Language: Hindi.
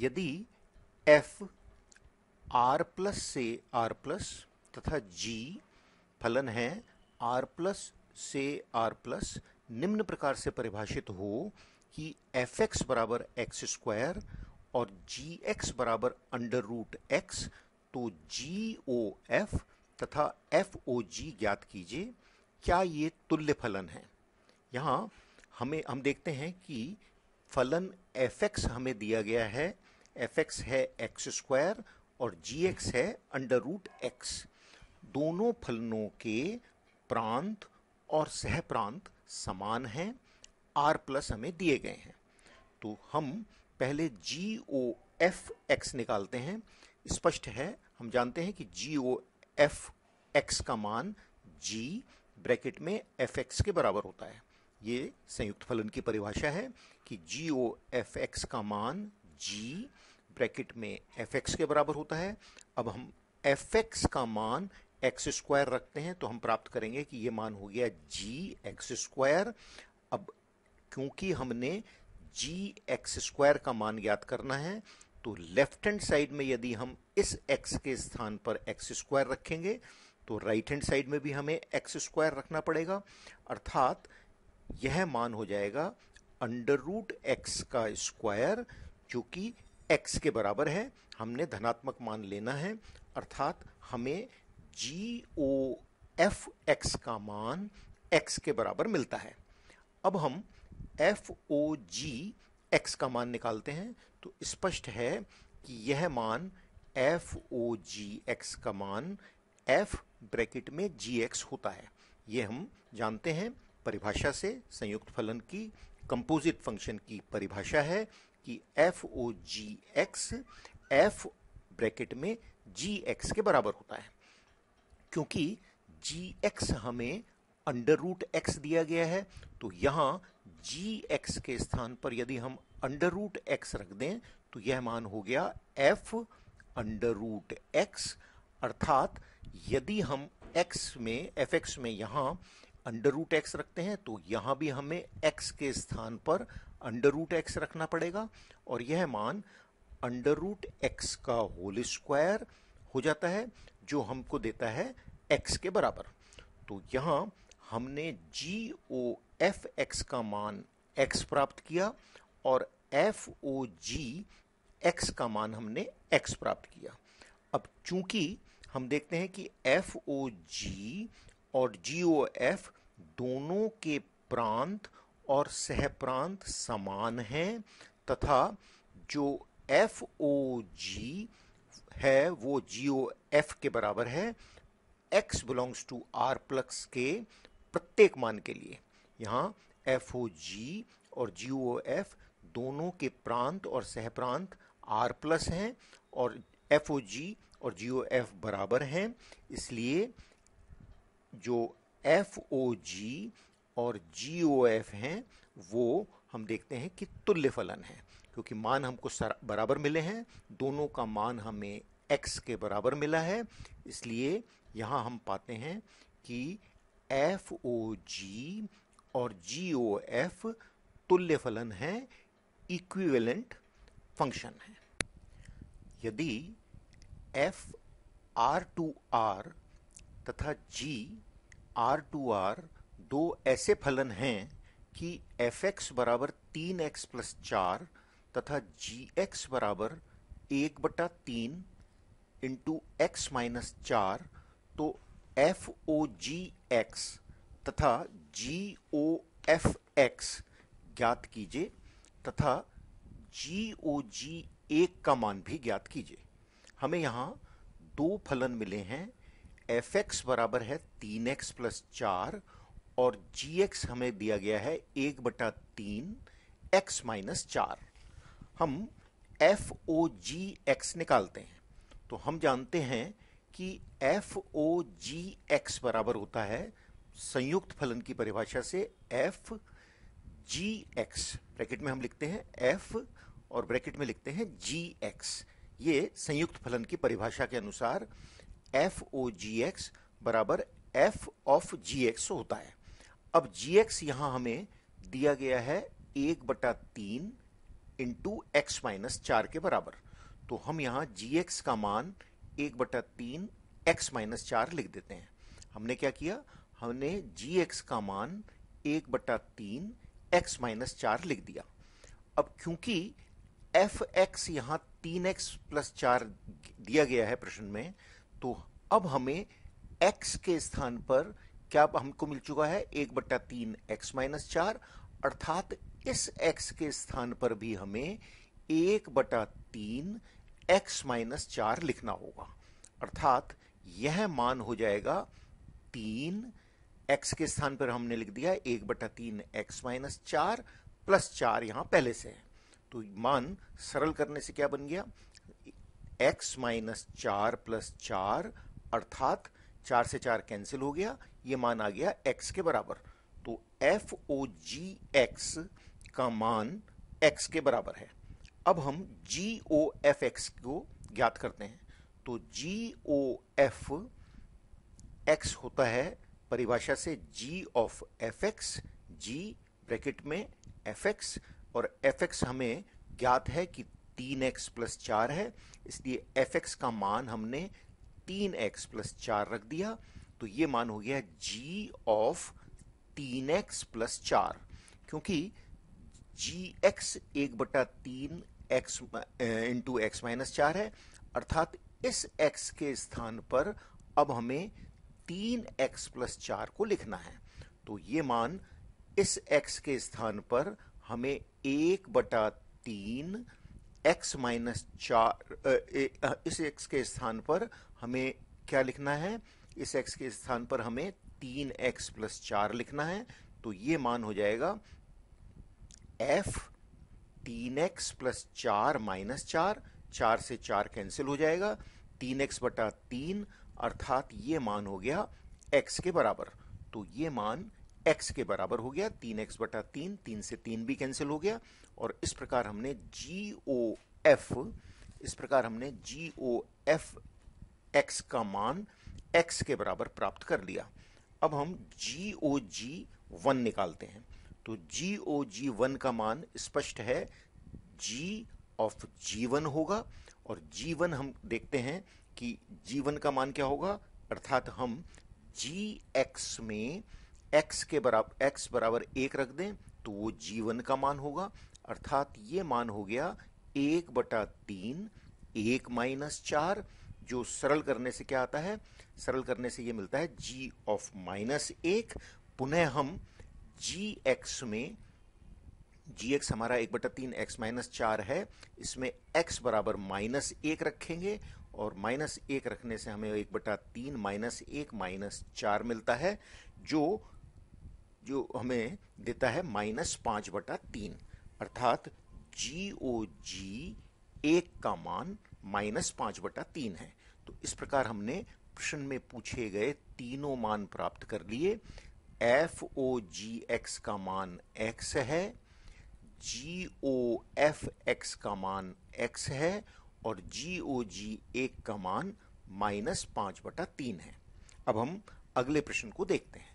यदि f r प्लस से r प्लस तथा g फलन है r प्लस से r प्लस निम्न प्रकार से परिभाषित हो कि एफ एक्स बराबर एक्स स्क्वायर और जी एक्स बराबर अंडर रूट एक्स तो जी ओ एफ तथा एफ ओ जी ज्ञात कीजिए क्या ये तुल्य फलन है यहाँ हमें हम देखते हैं कि फलन एफ एक्स हमें दिया गया है एफ एक्स है एक्स स्क्वायर और जी एक्स है अंडर रूट एक्स दोनों फलनों के प्रांत और सह प्रांत समान हैं आर प्लस हमें दिए गए हैं तो हम पहले जी ओ एफ एक्स निकालते हैं स्पष्ट है हम जानते हैं कि जी ओ एफ एक्स का मान जी ब्रैकेट में एफ एक्स के बराबर होता है ये संयुक्त फलन की परिभाषा है कि जी ओ एफ एक्स का मान जी ब्रैकेट में एफ एक्स के बराबर होता है अब हम एफ एक्स का मान एक्स स्क्वायर रखते हैं तो हम प्राप्त करेंगे कि ये मान हो गया जी एक्स स्क्वायर अब क्योंकि हमने जी एक्स स्क्वायर का मान ज्ञात करना है तो लेफ्ट हैंड साइड में यदि हम इस एक्स के स्थान पर एक्स स्क्वायर रखेंगे तो राइट हैंड साइड में भी हमें एक्स स्क्वायर रखना पड़ेगा अर्थात यह मान हो जाएगा अंडर रूट एक्स का स्क्वायर जो कि एक्स के बराबर है हमने धनात्मक मान लेना है अर्थात हमें जी ओ एफ एक्स का मान एक्स के बराबर मिलता है अब हम एफ ओ जी एक्स का मान निकालते हैं तो स्पष्ट है कि यह मान एफ ओ जी एक्स का मान एफ ब्रैकेट में जी एक्स होता है ये हम जानते हैं परिभाषा से संयुक्त फलन की कंपोजिट फंक्शन की परिभाषा है कि एफ ओ जी एक्स एफ ब्रैकेट में जी एक्स के बराबर होता है क्योंकि जी एक्स हमें अंडर रूट एक्स दिया गया है तो यहां जी एक्स के स्थान पर यदि हम अंडर रूट एक्स रख दें तो यह मान हो गया एफ अंडर रूट एक्स अर्थात यदि हम एक्स में एफ एक्स में यहां अंडर रूट एक्स रखते हैं तो यहां भी हमें एक्स के स्थान पर अंडर रूट एक्स रखना पड़ेगा और यह मान अंडर रूट एक्स का होल स्क्वायर हो जाता है जो हमको देता है एक्स के बराबर तो यहाँ हमने जी ओ एफ एक्स का मान एक्स प्राप्त किया और एफ ओ जी एक्स का मान हमने एक्स प्राप्त किया अब चूंकि हम देखते हैं कि एफ ओ जी और जी ओ एफ दोनों के प्रांत और सहप्रांत समान हैं तथा जो एफ ओ जी है वो जी ओ एफ के बराबर है x belongs to R plus के प्रत्येक मान के लिए यहाँ एफ ओ जी और जी ओ एफ दोनों के प्रांत और सहप्रांत आर प्लस हैं और एफ ओ जी और जी ओ एफ बराबर हैं इसलिए जो एफ ओ जी और जी ओ एफ हैं वो हम देखते हैं कि तुल्य फलन है क्योंकि मान हमको बराबर मिले हैं दोनों का मान हमें एक्स के बराबर मिला है इसलिए यहाँ हम पाते हैं कि एफ ओ जी और जी ओ एफ तुल्य फलन है इक्विवेलेंट फंक्शन है यदि एफ आर टू आर तथा जी आर टू आर दो ऐसे फलन हैं कि एफ एक्स बराबर तीन एक्स प्लस चार तथा जी एक्स बराबर एक बटा तीन इंटू एक्स माइनस चार तो एफ ओ जी एक्स तथा जी ओ एफ एक्स ज्ञात कीजिए तथा जी ओ जी एक का मान भी ज्ञात कीजिए हमें यहाँ दो फलन मिले हैं एफ एक्स बराबर है तीन एक्स प्लस चार और जी एक्स हमें दिया गया है एक बटा तीन एक्स माइनस चार हम एफ ओ जी एक्स निकालते हैं तो हम जानते हैं कि एफ ओ जी एक्स बराबर होता है संयुक्त फलन की परिभाषा से एफ जी एक्स ब्रैकेट में हम लिखते हैं एफ और ब्रैकेट में लिखते हैं जी एक्स ये संयुक्त फलन की परिभाषा के अनुसार एफ ओ जी एक्स बराबर एफ ऑफ जी एक्स होता है अब जी एक्स यहां हमें दिया गया है एक बटा तीन इंटू एक्स माइनस चार के बराबर तो हम यहां जी एक्स का मान एक बटा तीन एक्स माइनस चार लिख देते हैं हमने क्या किया हमने जी एक्स का मान एक बटा तीन एक्स माइनस चार लिख दिया अब क्योंकि एफ एक्स यहां तीन एक्स प्लस चार दिया गया है प्रश्न में तो अब हमें एक्स के स्थान पर क्या हमको मिल चुका है एक बट्टा तीन एक्स माइनस चार अर्थात इस एक्स के स्थान पर भी हमें एक बटा तीन एक्स माइनस चार लिखना होगा अर्थात यह मान हो जाएगा तीन एक्स के स्थान पर हमने लिख दिया एक बटा तीन एक्स माइनस चार प्लस चार यहां पहले से है तो मान सरल करने से क्या बन गया एक्स माइनस चार प्लस चार अर्थात चार से चार कैंसिल हो गया ये मान आ गया x के बराबर तो एफ ओ जी एक्स का मान x के बराबर है अब हम जी ओ एफ एक्स को ज्ञात करते हैं तो जी ओ एफ एक्स होता है परिभाषा से g of f x g bracket में एफ एक्स और एफ एक्स हमें ज्ञात है कि तीन एक्स प्लस चार है इसलिए एफ एक्स का मान हमने तीन एक्स प्लस चार रख दिया तो ये मान हो गया जी ऑफ तीन एक्स प्लस चार क्योंकि जी एक्स एक बटा तीन एक्स इंटू एक्स माइनस चार है अर्थात इस एक्स के स्थान पर अब हमें तीन एक्स प्लस चार को लिखना है तो ये मान इस एक्स के स्थान पर हमें एक बटा तीन एक्स माइनस चार इस एक्स के स्थान पर हमें क्या लिखना है इस x के स्थान पर हमें तीन एक्स प्लस चार लिखना है तो ये मान हो जाएगा f तीन एक्स प्लस चार माइनस चार चार से चार कैंसिल हो जाएगा तीन एक्स बटा तीन अर्थात ये मान हो गया x के बराबर तो ये मान x के बराबर हो गया तीन एक्स बटा तीन तीन से तीन भी कैंसिल हो गया और इस प्रकार हमने जी ओ एफ इस प्रकार हमने जी ओ एफ एक्स का मान x के बराबर प्राप्त कर लिया अब हम जी ओ जी वन निकालते हैं तो जी ओ जी वन का मान स्पष्ट है जी ऑफ जी वन होगा और जी वन हम देखते हैं कि जी वन का मान क्या होगा अर्थात हम जी एक्स में एक्स के बराबर एक्स बराबर एक रख दें तो वो जी वन का मान होगा अर्थात ये मान हो गया एक बटा तीन एक माइनस चार जो सरल करने से क्या आता है सरल करने से ये मिलता है जी ऑफ माइनस एक पुनः हम जी एक्स में जी एक्स हमारा एक बटा तीन एक्स माइनस चार है इसमें एक्स बराबर माइनस एक रखेंगे और माइनस एक रखने से हमें एक बटा तीन माइनस एक माइनस चार मिलता है जो जो हमें देता है माइनस पांच बटा तीन अर्थात जी ओ जी एक का मान माइनस पांच बटा तीन है तो इस प्रकार हमने ऑप्शन में पूछे गए तीनों मान प्राप्त कर लिए एफ ओ जी एक्स का मान एक्स है जी ओ एफ एक्स का मान एक्स है और जी ओ जी एक का मान माइनस पांच बटा तीन है अब हम अगले प्रश्न को देखते हैं